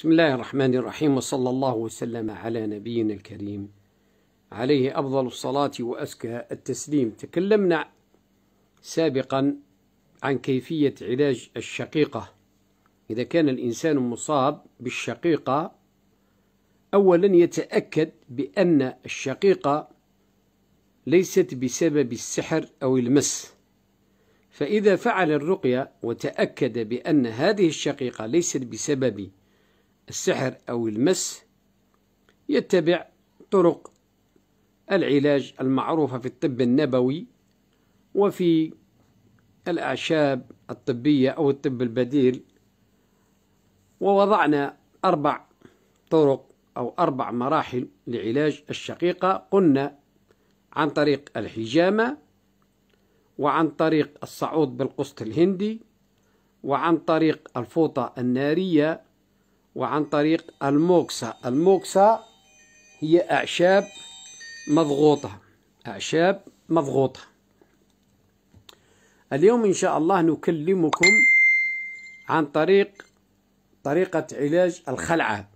بسم الله الرحمن الرحيم وصلى الله وسلم على نبينا الكريم عليه أفضل الصلاة وأزكى التسليم تكلمنا سابقا عن كيفية علاج الشقيقة إذا كان الإنسان مصاب بالشقيقة أولا يتأكد بأن الشقيقة ليست بسبب السحر أو المس فإذا فعل الرقية وتأكد بأن هذه الشقيقة ليست بسبب السحر أو المس يتبع طرق العلاج المعروفة في الطب النبوي وفي الأعشاب الطبية أو الطب البديل ووضعنا أربع طرق أو أربع مراحل لعلاج الشقيقة قلنا عن طريق الحجامة وعن طريق الصعود بالقسط الهندي وعن طريق الفوطة النارية وعن طريق الموكسة الموكسة هي أعشاب مضغوطة أعشاب مضغوطة اليوم إن شاء الله نكلمكم عن طريق طريقة علاج الخلعة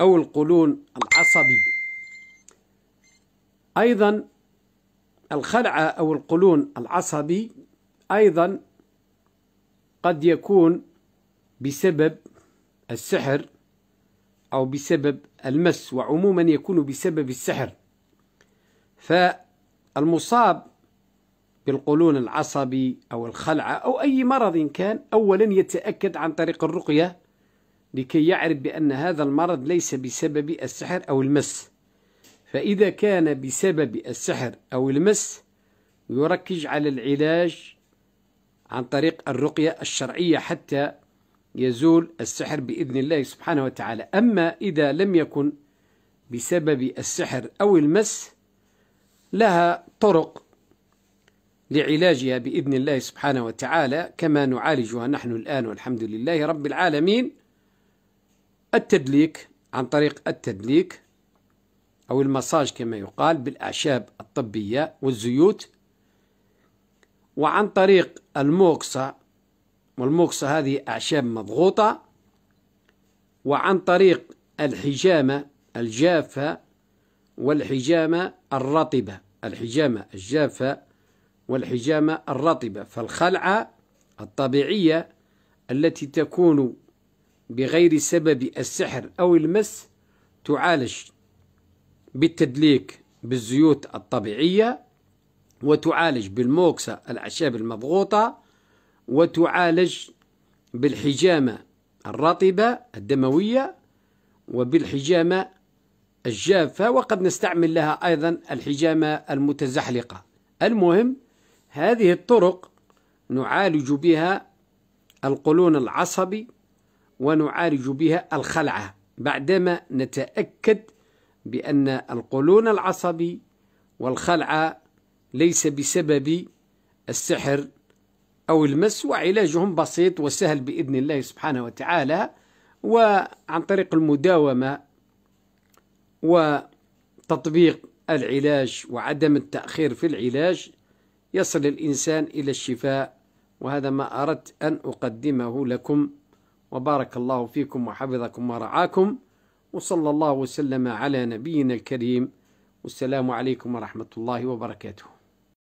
أو القولون العصبي أيضا الخلعة أو القولون العصبي أيضا قد يكون بسبب السحر أو بسبب المس وعموما يكون بسبب السحر فالمصاب بالقولون العصبي أو الخلعة أو أي مرض كان أولا يتأكد عن طريق الرقية لكي يعرف بأن هذا المرض ليس بسبب السحر أو المس فإذا كان بسبب السحر أو المس يركز على العلاج عن طريق الرقية الشرعية حتى يزول السحر بإذن الله سبحانه وتعالى أما إذا لم يكن بسبب السحر أو المس لها طرق لعلاجها بإذن الله سبحانه وتعالى كما نعالجها نحن الآن والحمد لله رب العالمين التدليك عن طريق التدليك أو المساج كما يقال بالأعشاب الطبية والزيوت وعن طريق الموقصة والموكسة هذه أعشاب مضغوطة وعن طريق الحجامة الجافة والحجامة الرطبة الحجامة الجافة والحجامة الرطبة فالخلعة الطبيعية التي تكون بغير سبب السحر أو المس تعالج بالتدليك بالزيوت الطبيعية وتعالج بالموكسة الأعشاب المضغوطة وتعالج بالحجامة الرطبة الدموية وبالحجامة الجافة وقد نستعمل لها أيضا الحجامة المتزحلقة المهم هذه الطرق نعالج بها القولون العصبي ونعالج بها الخلعة بعدما نتأكد بأن القولون العصبي والخلعة ليس بسبب السحر أو المس وعلاجهم بسيط وسهل بإذن الله سبحانه وتعالى وعن طريق المداومة وتطبيق العلاج وعدم التأخير في العلاج يصل الإنسان إلى الشفاء وهذا ما أردت أن أقدمه لكم وبارك الله فيكم وحفظكم ورعاكم وصلى الله وسلم على نبينا الكريم والسلام عليكم ورحمة الله وبركاته